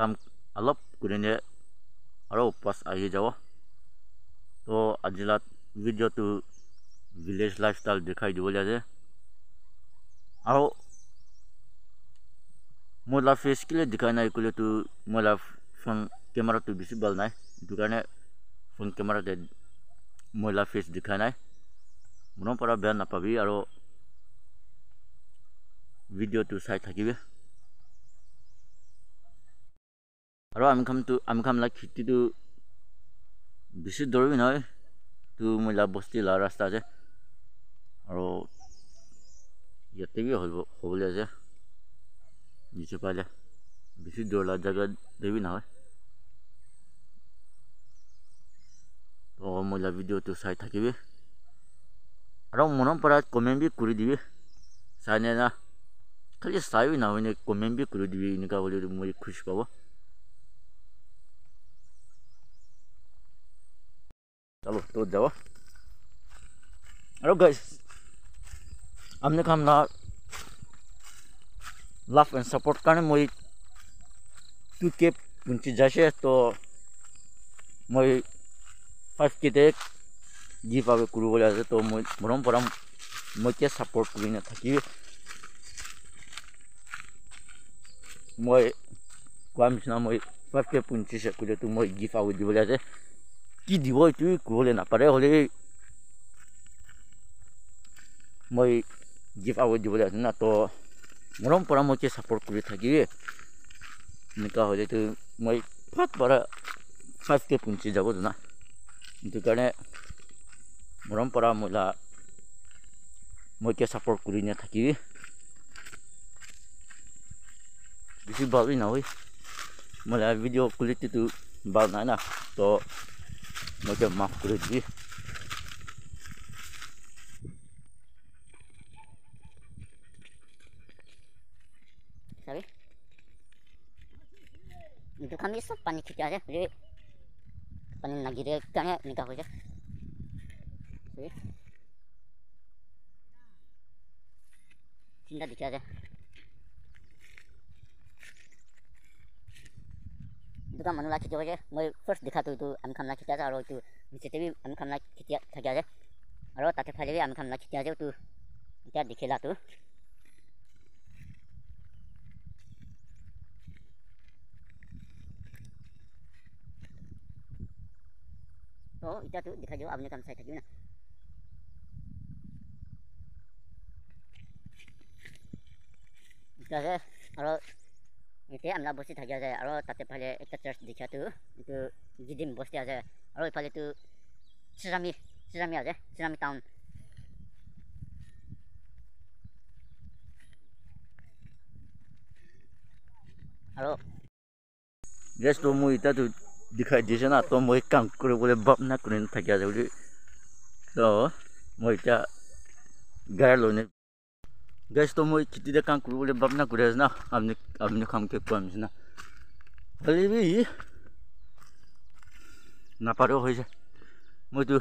কাম অলপ কৰিলে আৰু পাছ আহি যাব তো আজি ভিডিঅ'টো ভিলেজ লাইফ ষ্টাইল দেখাই দিব লাগে আৰু মইলাৰ ফেচ কেলে দেখাই নাই ক'লেতো মইলাৰ ফোন কেমেৰাটো বেছি ভাল নাই সেইটো কাৰণে ফোন কেমেৰাতে মইলাৰ ফেচ দেখাই নাই মনৰ পৰা বেয়া নাপাবি আৰু ভিডিঅ'টো চাই থাকিবি আৰু আমি খামটো আমি খাম খামবিলাক খেতিটো বেছি দৰবি নহয় টু মিলা বস্তি লা ৰাস্তা যে আৰু ইয়াতে কি হ'ব হ'বলৈ আছে নিজে পালে বেছি দৌৰলা জেগাত দেৱি নহয় মই লাভ ভিডিঅ'টো চাই থাকিবি আৰু মনত পৰা কমেণ্ট বি কৰি দিবি চাই নে না খালি চাইবি নহয় কমেণ্ট কমেণ্টবি কৰি দিবি এনেকুৱা বুলি মই খুচি পাব চলো তোত যাব আৰু গৈছ আপুনি কাম না লাভ এণ্ড ছাপৰ্ট কাৰণে মই টু কেপ পুঞ্চি যাইছে তো মই ফাইভ কেতে যিভাৱে কৰিবলৈ আছে তো মই মৰম পৰা মই কে ছাপৰ্ট কৰি নাথাকিবি মই কোৱাৰ নিচিনা মই ফাইভ কে পুঞ্চি চেক কৰিলেতো মই গিফ্ট আৱ দিবলৈ আছে কি দিব এইটো একো নাপাৰে হ'লে মই গিফ্ট আৱৰ্ড দিবলৈ আছো না তো মৰম পৰা পৰামৰ্শে ছাপৰ্ট কৰি থাকিবি এনেকুৱা হ'লেতো মই ফাট পৰা ফাৰ্ষ্টকৈ পুঞ্চি যাব না সেইটো কাৰণে মৰম পৰা মহিলা মই কে ছাপৰ্ট কৰি নাথাকি বেছি ভালেই নহয় মহিলাৰ ভিডিঅ' কোৱালিটিটো ভাল নাই না তো look at Mahaprabhu Sorry. Itu kami sempat panik kita aja. Jadi panik lagi dia kan ya nikah aja. Sorry. Cinta dikit aja. Sorry. तुका म्हणून लागचे वजे मग फर्स्ट दिखा तू तू आमी खामना खिचा आरो तू मिसेते भी आमी खामना खिचा थग्या जे आरो ताते फाले भी आमी खामना खिचा जे तू त्या दिखेला तू तो, तो इटा तू तो दिखा जो आपने कम साइड थगियो ना इटा ইতে আমরা বসে থাকি আছে আর তাতে ফলে একটা চার্চ দেখা তো কিন্তু যেদিন বসতে আছে আর ওই ফলে তো চিরামি চিরামি আছে চিরামি টাউন আর গেছ তো মই ইটা তো দেখাই দিছে না তো মই কাম করে বলে ভাবনা করে থাকি আছে বুঝলি তো মই ইটা গায়ে লোনে गैस तो मोई खेती काम कुरे बबना कुरे ना काम के पम से ना भी नपार पारो हो जाए मोई तू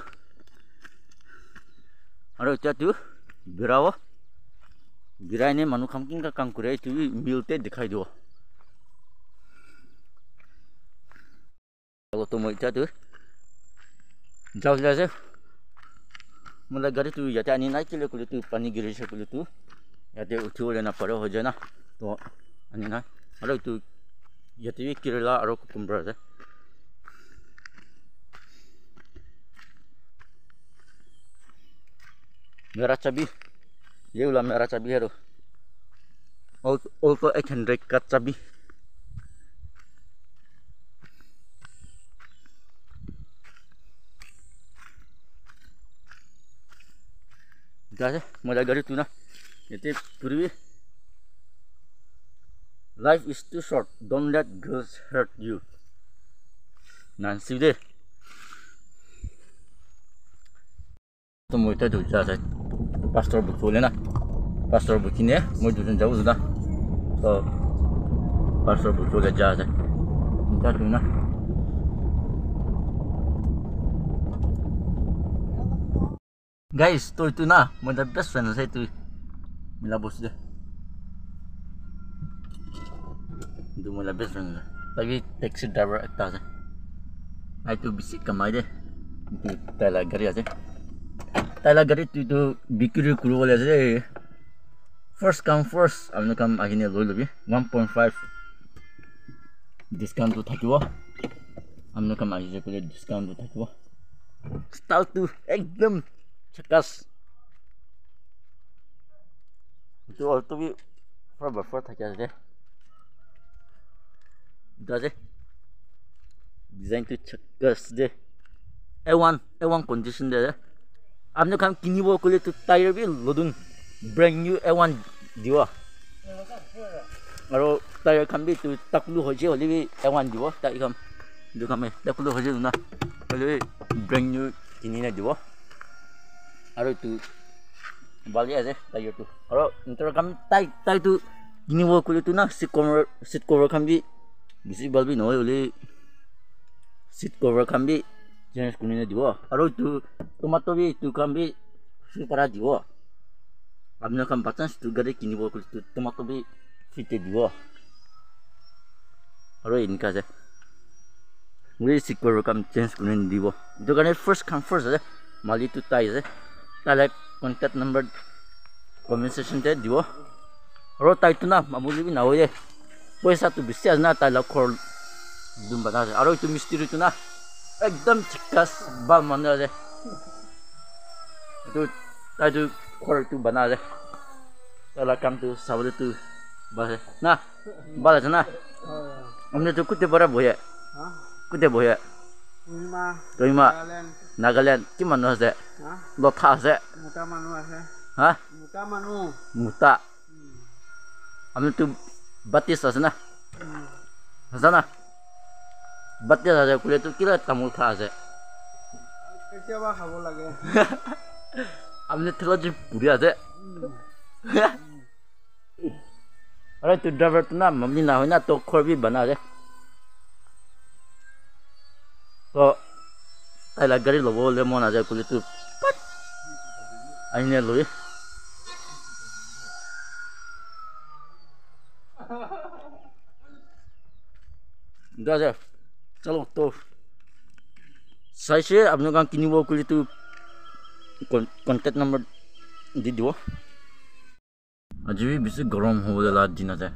अरे क्या तू खाम किंग काम कुरे मिलते देखा दो तो मोई क्या तू जाओ जाओ मतलब गाड़ी तू जाते आनी ना के लिए कुले पानी गिरे से कुले तू yate nak na paro hojana to ani na ada tu yate wi la aro kumbra ja mera chabi ye ula mera chabi haro ol ol ko 800 ka chabi Dah, mula garut tu nak. Jadi pergi. Life is too short. Don't let girls hurt you. Nanti deh. Tunggu kita tu jadi pastor betul ni lah. Pastor betul ni ya. Mau jadi jauh sudah. So pastor betul dia jadi. Kita tu na. Guys, tu itu na. Mau best friend lah saya tu. Melabus dia Dia melabus macam tu lagi. taxi driver atas eh. Saya tu bisikkan mai dia Itu telah gari lah eh. Telah gari tu tu Bikir dia keluar lah First come first Saya nak kan akhirnya lalu lagi 1.5 Discount tu tak keluar Saya come kan akhirnya boleh discount tu tak keluar Style tu Eh, cekas. tu tu bi apa buffer tak kira je. Dah je. Design tu cekas je. A one A one condition je. Am nak kan kini bawa kulit tu tire bi lodun brand new A one dia. Aro tire kan bi tu tak lu hoje oli bi A one dia tak ikam. Dia kami tak lu hoje tu na. Oli brand new kini na dia. Aro tu bali aja tayo tu kalau ntar kami tay tay tu gini wo kulit tu nah seat cover seat cover kami bisa bali noy oleh seat cover kami jenis kuningnya dua kalau tu tomato bi tu kami separa dua kami nak kampatan tu gade gini wo kulit tu tomato bi fitte dua kalau ini kaje mulai seat cover kami jenis kuning dua itu kan first come first aja mali tu tay aja tak like contact number conversation te diwo ro tai tuna mabuli bi nawe poi satu bisi azna ta la kor dum bana ze aro itu misteri tuna ekdam tikas ba mana ze itu tai tu kor tu bana ze ala kam tu sabre tu ba ze na ba ze na amne tu kute bara boye ha kute boye Tuima. Tuima. Nagaland কি মানুহ আছে লঠা আছে মোটা মানুহ আছে বাতিছ আছে না জানা বাতিছ আছে কুলিয়েতো কিলো তামোল খা আছে কেতিয়াবা খাব লাগে আপুনি থেলত যে পুৰি আছে আৰে তোৰ ড্ৰাইভাৰটো না মামনি নহয় না তোক খৰবি বনা যে তাইলা গাড়ী ল'ব হ'লে মই নাযায় কলি তোৰ পাত আহিনে লৈ যা যা চল তো চাইছে আপোনাক কিনিব কলিটো কণ্টেক্ট নম্বৰ দি দিব আজি বেছি গৰম হ'ব লাজ দিন আছে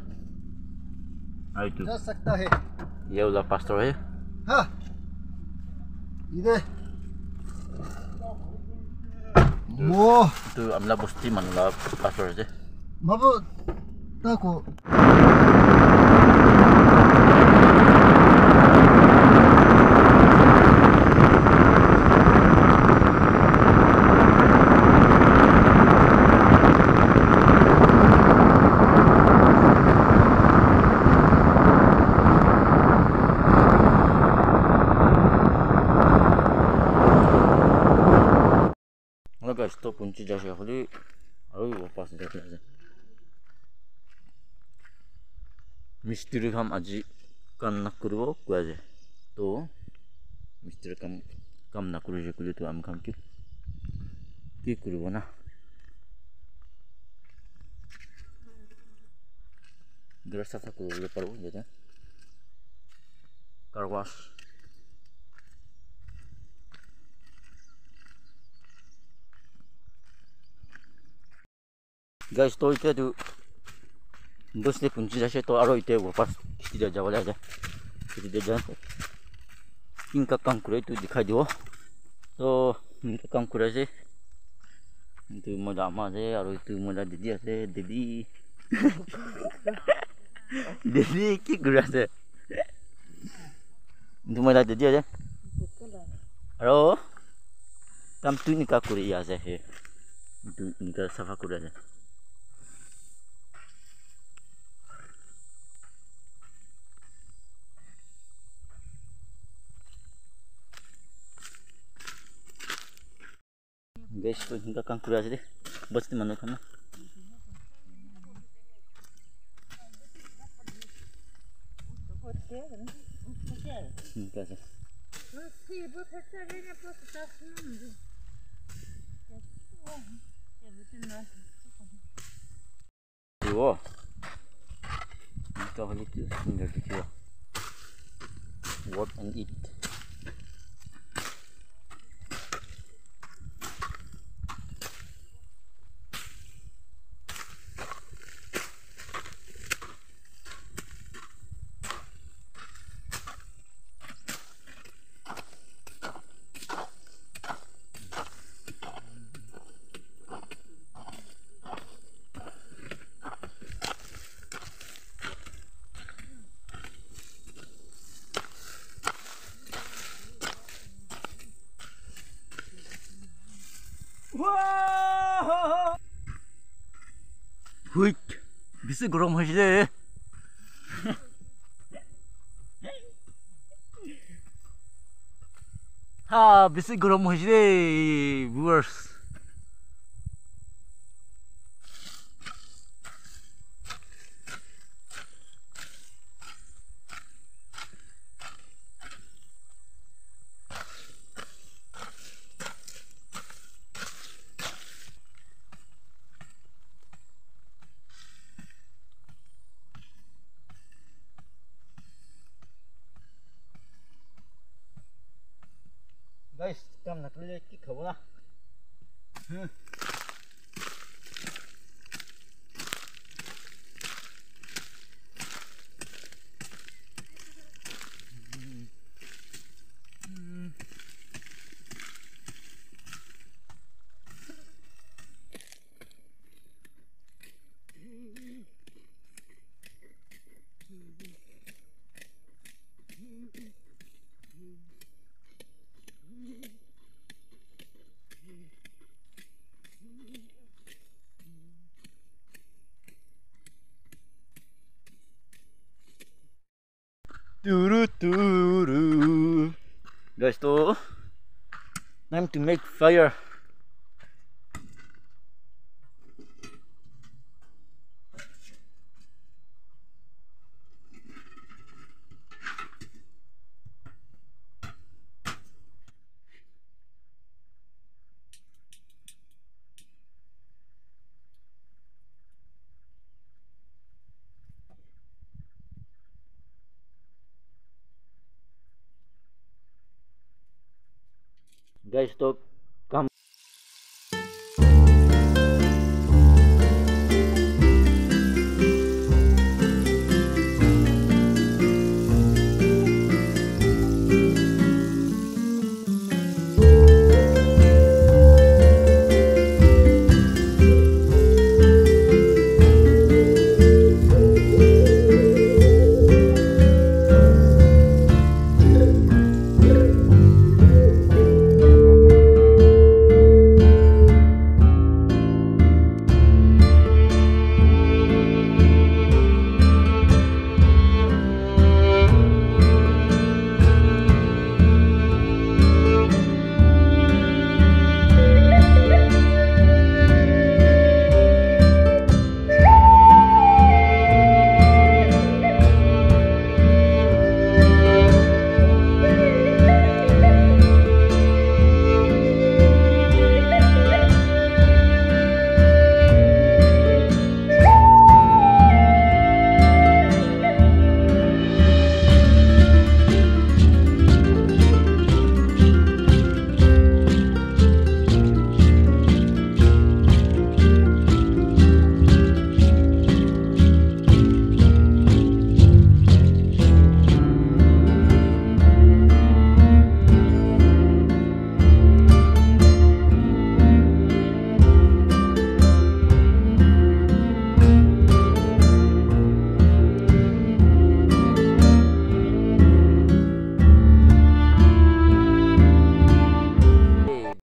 ওলা পাঁচটা 이래. 뭐? 또 암나 보스티 만나 봤어 이제. 뭐 나고. কাজ তো পঞ্চি যাচ্ছে হলে আরো ওপাস দেখে আছে মিস্ত্রির কাম আজি কাম না করব কয়া যায় তো মিস্ত্রির কাম কাম না করে সেগুলি তো আমি কাম কি কি করব না গ্রাস সাফা করবলে পারবো যেটা কারবাস 该多一点都，都是工资那些多，二一点我把基地的交了的，基地的交了，应该干过来都离开掉，都应该干过来些，都莫打骂些，二一点莫打弟弟些，弟弟，弟弟去过来些，都莫打弟弟些，二，咱们都应该过来一下些，都应该沙发过来些。Guys, ito yung kakangkura sila. Basta manok na. Hmm, kasi. Wow. Ito ulit yung single dito. Work and eat. ほい。ビスグロムシで。はあ、ビスグロムシで。ブース。哎，干了，这里几口了？嗯。Doo doo doo Guys, to time to make fire. guys stop